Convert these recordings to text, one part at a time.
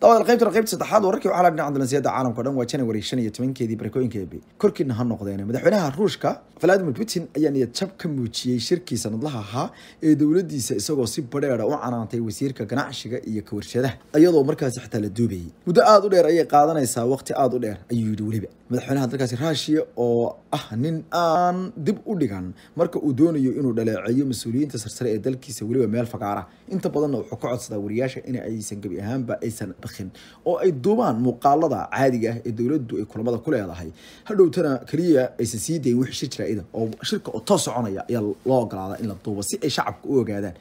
dabadeed qaybtan qaybta saddexaad wararkii waxaa la dhinaca dunansiyada caalamka o dhan waa january shan iyo tobankeedii barkooyinka ebi korkiina ha noqdeene madaxweynaha ruushka valadimir putin ayaa niyad ka muujiyey shirkii sanadlaha ahaa ee dowladiisa isagoo si badheeda u canaantay wasiirka ganacsiga iyo kawarshadaha iyadoo markaas xitaa la duubayay muddo aada u dheer ayay qaadanaysaa waqti aada u dheer ayuu yidhi weliba madaxweynaha dalkaasi ruushiya oo ah nin aan dib u dhigan marka uu doonayo inuu dhaleeceeyo mas-uuliyiinta sarsare ee dalkiisa weliba meel fagaara inta badanna wuxuu ka codsadaa wariyaasha in aysan gebi ahaanba aysan arkin oo ay duubaan muuqaalada caadiga ah ee dowladdu ay kulamada ku leedahay hadhowtana kaliya aysan sii dayn wixii shir jaraa-ida oo shirka oo too soconaya ayaa loo ogolaadaa in la duubo si ay shacabka u ogaadaan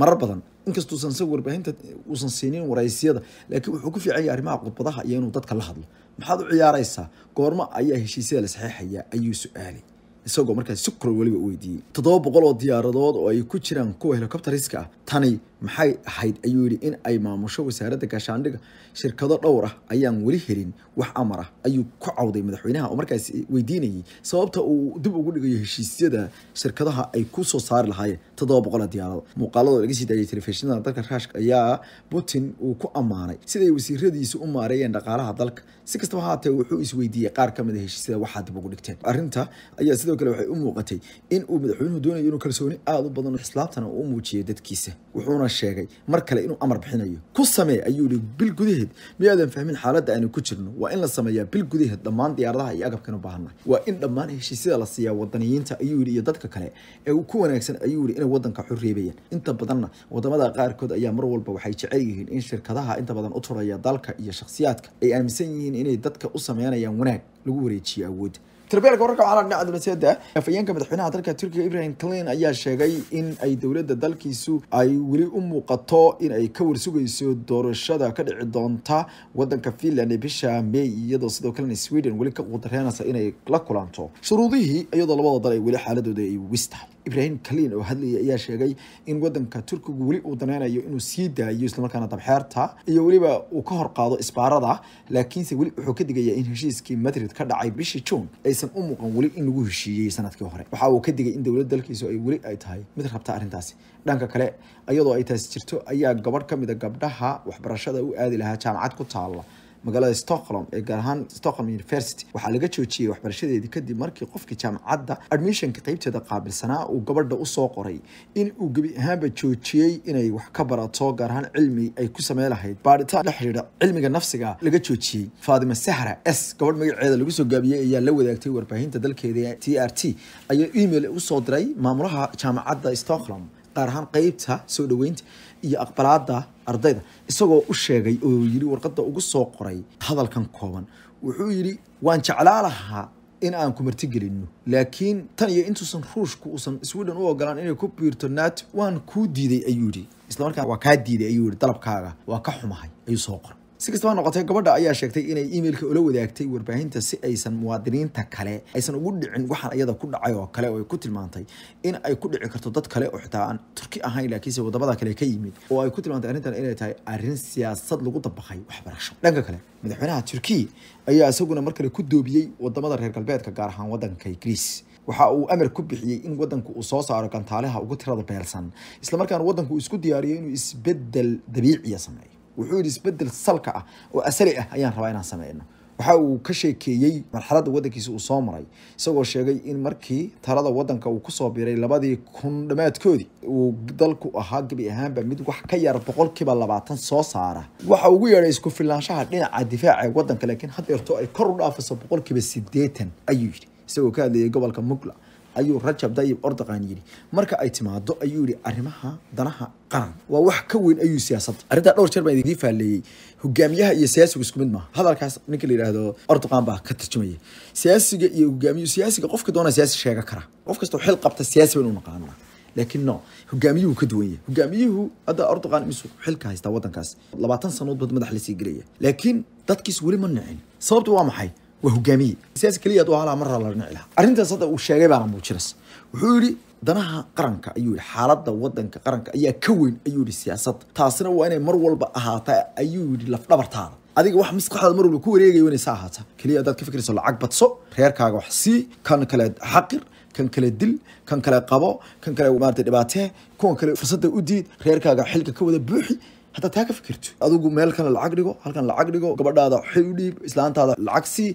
marar badan inkastoo usan sawir warbaahinta uusan siinin waraysyada laakiin wuxuu ku fiican yahay arrimaha khudbadaha iyo inuu dadka la hadlo maxaad u ciyaaraysaa goormo ayaa heshiisyada la saxeexaya ayuu su-aalay isagoo markaas si koro weliba u weydiiyey toddoba boqol oo diyaaradood oo ay ku jiraan kuwa helicopteriska ah tani maxay ahayd ayuu yidhi in ay maamusho wasaaradda gaashaandhiga shirkado dhowr ah ayaan weli helin wax amar ah, ayuu ku cawday madaxweynaha oo markaas weydiinayay sababta uu dib ugu dhigayo heshiisyada shirkadaha ay ku soo saari lahaayeen toddoba boqol diyaarada muuqaaladoo laga sii daayay telefishinada dalka ruushka ayaa putin uu ku ammaanay siday wasiiradiisu u maareeyeen dhaqaalaha dalka si kastaba haatee wuxuu isweydiiyey qaar ka mid a ah heshiisyada waxaa dib ugu dhigteen arrinta ayaa sidoo kale waxay u muuqatay in uu madaxweynuhu doonayo inuu kalsooni aada u badan islaamtana uu muujiyay dadkiisa wuxuuna sheegay mar kale inuu amar bixinayo ku samee ayuu yihi bil gudaheed miyaadan fahmin xaaladda aanu ku jirno waa in la sameeyaa bil gudaheed dhammaan diyaaradaha iyo agabkan u baahannahay waa in dhammaan heshiisyada la siiyaa wadaniyiinta ayuu yihi iyo dadka kale ee ku wanaagsan ayuu yihi inay wadanka xurreebayaan inta badanna wadamada qaarkood ayaa mar walba waxay jecel yihiin in shirkadaha inta badan u turaya dalka iyo shakhsiyaadka ay aaminsan yihiin inay dadka u sameynayaan wanaag lagu wareejiyo awoodda tarbiyaalka wararka macalaha dhinaca dunaasiyadda afayeenka madaxweynaha dalka turkiga ibrahim clin ayaa sheegay in ay dowladda dalkiisu ay weli u muuqato in ay ka warsugayso doorashada ka dhici doonta wadanka finland ee bisha may iyadoo sidoo kalena sweden weli ka qudareenaysa inay la kulanto shuruudihii iyadoo labada dal ay weli xaaladooda ay wis ibraahim kaliin oo hadlaya ayaa sheegay in wadanka turkigu weli uu daneynayo inuu sii daayo islamarkaana dabxeerta iyo weliba uu ka horqaado isbaarada laakiinse weli wuxuu ka digaya in heshiiskii madrid ka dhacay bishii juun aysan u muuqan weli in lagu heshiiyey sanadkii hore waxa uu ka digay in dowlad dalkiisu ay weli ay tahay mid rabta arrintaasi dhanka kale iyadoo ay taasi jirto ayaa gabadh ka mid a ah gabdhaha waxbarashada u aadi lahaa jaamacad ku taala magaalada stockholm ee gaar ahaan stockholm university waxaa laga joojiyey waxbarashadeedii kadib markii qofkii jaamacadda admissionka qeybteeda qaabilsanaa uu gabadha usoo qoray in uu gebi ahaanba joojiyey inay wax ka barato gaar ahaan cilmi ay ku samey lahayd baaritaan la xidhiidha cilmiga nafsiga laga joojiyey faadima sahra s gabadh magaceeda lagu soo gaabiyey ayaa la wadaagtay warbaahinta dalkeeda t r t ayaa email usoo diray maamulaha jaamacadda stockholm gaar ahaan qeybta soo dhaweynta iyo aqbalaadda ardayda isagoo u sheegay oo yidhi warqadda ugu soo qoray hadalkan kooban wuxuu yidhi waan jeclaa lahaa in aan ku martigelinno laakiin tan iyo intuusan ruushku uusan sweden u ogolaan inay ku biirto naat waan kuu diiday ayuu yidhi islamarkaan waa kaa diiday ayuu yidhi dalabkaaga waa ka xumahay ayuu soo qoray si kastaba noqotee gabadha ayaa sheegtay inay imailka ula wadaagtay warbaahinta si aysan muwaadiniinta kale aysan ugu dhicin waxaan iyada ku dhacay oo kale oo ay ku tilmaantay in ay ku dhici karto dad kale oo xitaa aan turki ahayn laakiinse wadamada kale ka yimid oo ay ku tilmaantay arrintan inay tahay arrin siyaasad lagu dabaqay waxbarasho dhanka kale madaxweynaha turkiya ayaa isaguna mar kale ku doobiyey wadamada reer galbeedka gaar ahaan wadanka ingiriis waxa uu amar ku bixiyey in wadanku uu soo saaro gantaalaha ugu tirada beelsan islamarkaana wadanku uu isku diyaariyo inuu isbedel dabiiciya sameeyo wuxuu yidhi isbedel salka ah oo asali ah ayaan rabaa inaan sameyno waxa uu ka sheekeeyey marxaladda wadankiisa uu soo maray isagoo sheegay in markii talada wadanka uu kusoo biray labadii kun dhammaadkoodii uu dalku ahaa gebi ahaanba mid wax ka yar boqolkiiba labaatan soo saara waxa ugu yeedhay isku filaanshaha dhinaca difaaca ee waddanka laakiin had yarto ay kor u dhaafiso boqolkiiba sideetan ayuu yidhi isagoo ka hadlayay gobolka mugla ayuu rajab dayib ordaqaan yiri marka ay timaado ayuu yihi arrimaha danaha qaran waa wax ka weyn ayuu siyaasadda arrintaa dhowr jeer baan idiin faaleeyey hogaamiyaha iyo siyaasigu isku mid maaha hadalkaas ninka la yidhaahdo ordaqaan baa ka tarjumaya siyaasiga iyo hogaamiyuhu siyaasiga qofka doona siyaasi sheega kara qof kastoo xil qabta siyaasi baan naqaanaa laakiin no hogaamiyuhu ka duwan yahay hogaamiyuhu hadda erdogan imisuu xilka haystaa waddankaas labaatan sanood bad madax lasii gelaya laakiin dadkiis weli ma nicin sababtu waa maxay waa hogaamiye siyaasi keliya u ahalaa maraa la dhinaci lahaa arrintaas hadda uu sheegay baana muujinaysa wuxuu yidhi danaha qaranka ayuu yidhi xaaladda waddanka qaranka ayaa ka weyn ayuu yidhi siyaasadda taasina waa inay mar walba ahaataa ayuu yidhi lafdhabartaada adiga wax maskaxdaada mar walba ku wareegayo inay ahaataa keliya haddaad ka fikirayso lacag badso reerkaaga wax sii kan kale xaqir kan kale dil kan kale qabo kan kale maarata dhibaatee kuwan kale fursadda u diid reerkaaga xilka ka wada buuxi haddaa taa ka fikirto adigu meel kale lacag dhigo halkan lacag dhigo gabadhaada xil u dhiib islaantaada lacag sii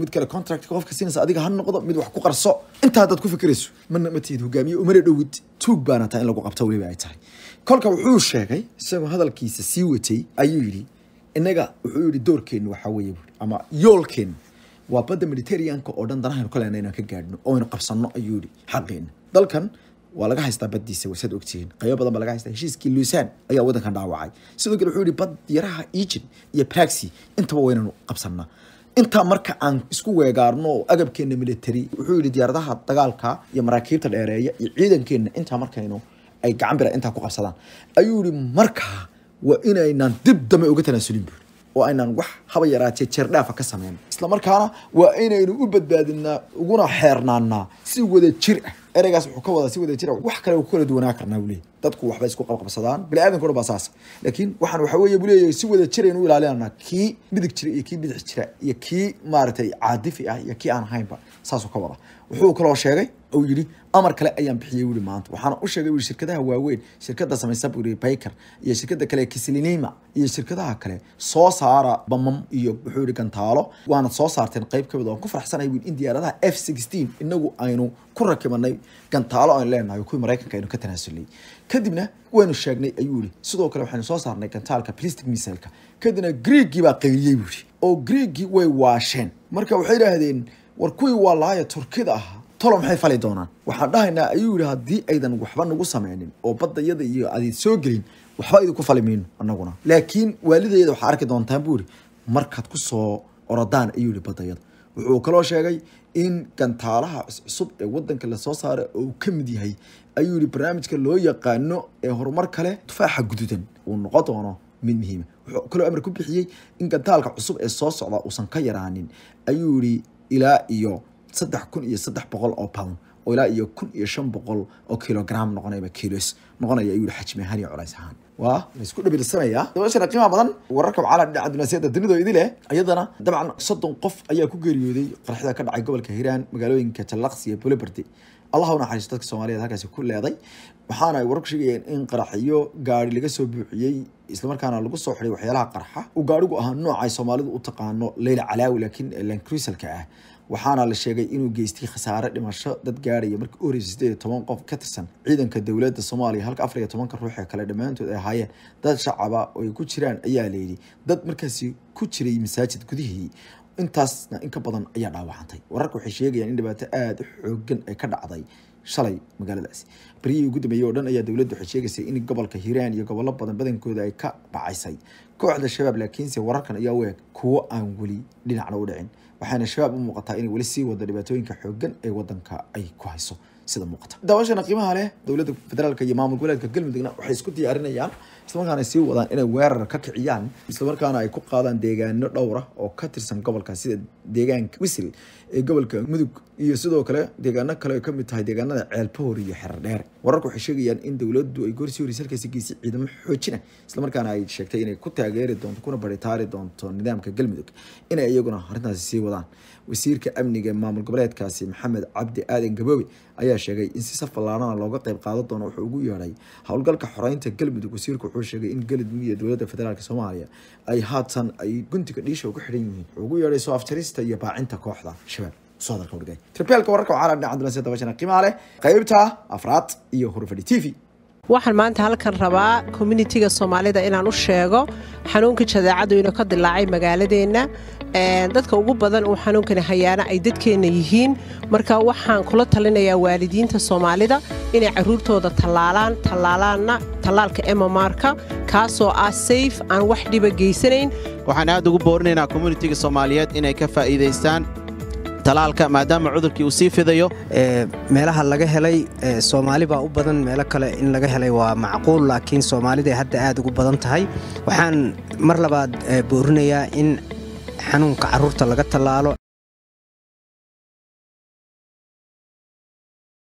mid kale contract qofka siinaysa adiga ha noqdo mid wax ku qarso intaa haddaad ku fikirayso mana ma hogaamiye umana dhowid tuug baana taa in lagu qabto weliba ay tahay kolka wuxuu sheegay isagoo hadalkiisa sii watay ayuu yidhi innaga wuxuu yidhi doorkeennu waxaa weeye buuri ama yoolkeennu waa badda mediterraneanka oo dhan danahaynu ka inaan ka gaadhno oo aynu qabsanno ayuu yidhi xaqeenna dalkan waa laga haystaa baddiisa wasaad ogtihiin qaybo badan baa laga haystaa heshiiskii luisan ayaa waddankan dhaawacay sidoo kale wuxuu yihi bad yaraha egypt iyo praxi intaba waynanu qabsanaa intaa marka aan isku weegaarno oo military wuxuu yihi diyaaradaha dagaalka iyo maraakiibta dheereeya iyo ciidankeenna intaa markaynu ay gacan bira intaa ku qabsadaan ayuu yihi markaa waa inaynaan dib dambe uga tanaasulin buuri oo aynaan wax haba yaraatee jeerdhaafa ka sameyn isla markaana waa inaynu u badbaadinaa uguna xeernaanaa si wada jir ah ereygaas wuxuu ka wada si wada jira ah wax kale uu kala duwanaa karnaa buu leeyahy dadku waxbay isku qabqabsadaan baniaadanka baa saas laakiin waxaan waxa weeye buu si wada jirayn u ilaalinana kii midig jira iyo kii bidix jira iyo kii maaragtay caadifi ah iyo kii aan ahaynba saasuu ka wada wuxuu kaloo sheegay uu yidhi amar kale ayaan bixiyey wuli maanta waxaana u sheegay wuli shirkadaha waaweyn shirkada samaysa buu yidhi bayker iyo shirkada kale kislinima iyo shirkadaha kale soo saara bamam iyo wuxuu yidhi gantaalo waana soo saarteen qayb ka mid ah ku faraxsanay wili in diyaaradaha f sixteen inagu aynu ku rakibanay gantaalo aynu leenahay kuwii maraykanka aynu ka tanaasulay kadibna waanu sheegnay ayuu yihi sidoo kale waxaanu soo saarnay gantaalka plastic misilka kadibna greegii baa qayliyey buu yihi oo griiggii way waasheen marka waxay idhaahdeen war kuwii waa lahaaye turkida ahaa tolo maxay fali doonaan waxaan dhahaynaa ayuu yihi haddii aydan waxba nagu samaynin oo baddayada iyo adeed soo gelin waxba idinku fali mayno annaguna laakiin waalidayada waxaa arki doontaan buu yihi markaad ku soo orodaan ayuu yihi baddayada wuxuu kaloo sheegay in gantaalaha cusub ee wadanka lasoo saaray oo ka mid yahay ayuu yihi barnaamijka loo yaqaano ee horumar kale tufaaxa gududan uu noqon doono mid muhiima ah. wuxuu kaloo amar ku bixiyey in gantaalka cusub ee soo socda uusan ka yaraanin ayuu yihi ilaa iyo saddex kun iyo saddex boqol oo pound oo ilaa iyo kun iyo shan boqol oo kilogram noqonayba kilos noqonaya ayuu xajmi ahaan iyo culays ahaan waa laisku dhabirsanayaa dabashana qiimaha badan wararka caalam dhinaca dunaasiyadda dunida idin iyadana dabcan soddon qof ayaa ku geeriyooday qaraxyada ka dhacay gobolka hiiraan magaalooyinka jallaqsi iyo bulibardi allaha u naxariiso dadka soomaaliyeed halkaasi ku leeday waxaana ay wararku sheegayeen in qaraxyo gaari laga soo buuxiyey islamarkaana lagu soo xiday waxyaalaha qarxa uu gaarigu ahaa nooca ay soomaalidu u taqaano leyla calaawi laakiin lancruisalka ah waxaana la sheegay inuu geystay khasaare dhimasho dad gaadhaya markii u sideed toban qof ka tirsan ciidanka dowladda soomaaliya halka afar tobanka ruux ee kale dhammaantood ay ahaayeen dad shacaba oo ay ku jiraan ayaa layidhi dad markaasi ku jiray masaajid gudihii intaasna inka badan ayaa dhaawacantay wararka waxay sheegayaan in dhibaato aada u xoogan ay ka dhacday shalay magaaladaasi baryihii ugu dambeeyey oo dhan ayaa dowladda waxay sheegaysay in gobolka hiiraan iyo gobollo badan badankooda ay ka bacaysay kooxda shabaab laakiinse wararkan ayaa u eg kuwo aan weli dhinacna u dhicin waxaana shabaab u muuqataa inay weli sii wada dhibaatooyinka xoogan ee wadanka ay ku hayso sida muuqata daawashana qiimaha leh dowladda federaalk iyo maamul goboleedka galmudugna waxay isku diyaarinayaan islamarkaan ay sii wadaan inay weerar ka kiciyaan islamarkaana ay ku qaadaan deegaano dhowra ah oo ka tirsan gobolka sida deegaanka wisil ee gobolka mudug iyo sidoo kale deegaano kale ay ka mid tahay deegaanada ceelpahoor iyo xeerdheer wararku waxay sheegayaan in dowladdu ay goorsi horeysa halkaasi geysay ciidamo xoojina islamarkaana ay sheegtay inay ku taageeri doonto kuna baritaari doonto nidaamka galmudug inay iyaguna arrintaasi sii wadaan wasiirka amniga maamul goboleedkaasi maxamed cabdi aadan gaboobe ayaa sheegay in si safallaanana looga qeyb qaadan doono wuxuu ugu yeedhay howlgalka xoreynta galmudug wasiirku wuxuu sheegay in galid miya dowladda federaalk soomaaliya ay haatan ay guntiga dhiisha ugu xidhan yihiin ugu yeedhay soo afjarista iyo baacinta kooxda shabaab soo hadalka wargay tribeelka wararka waxaa la dhinaca dabashana qiimaa leh qaybta afraad iyo horfadhi t v waxaan maanta halkan rabaa communitiga soomaalida inaan u sheego xanuunka jadeecadu inuu ka dilaacay magaaladeenna dadka ugu badan uu xanuunkani hayaana ay dadkeenna yihiin marka waxaan kula talinayaa waalidiinta soomaalida inay caruurtooda tallaalaan tallaalaanna tallaalka emamarka kaasoo ah safe aan wax dhiba geysanayn waxaan aad ugu boorinaynaa communitiga soomaaliyeed inay ka faa'iidaystaan talaalka maadaama cudurkii uu sii fidayo meelaha laga helay soomaali baa u badan meelo kale in laga helay waa macquul laakiin soomaaliday hadda aad ugu badan tahay waxaan mar labaad boorinayaa in xanuunka carruurta laga tallaalo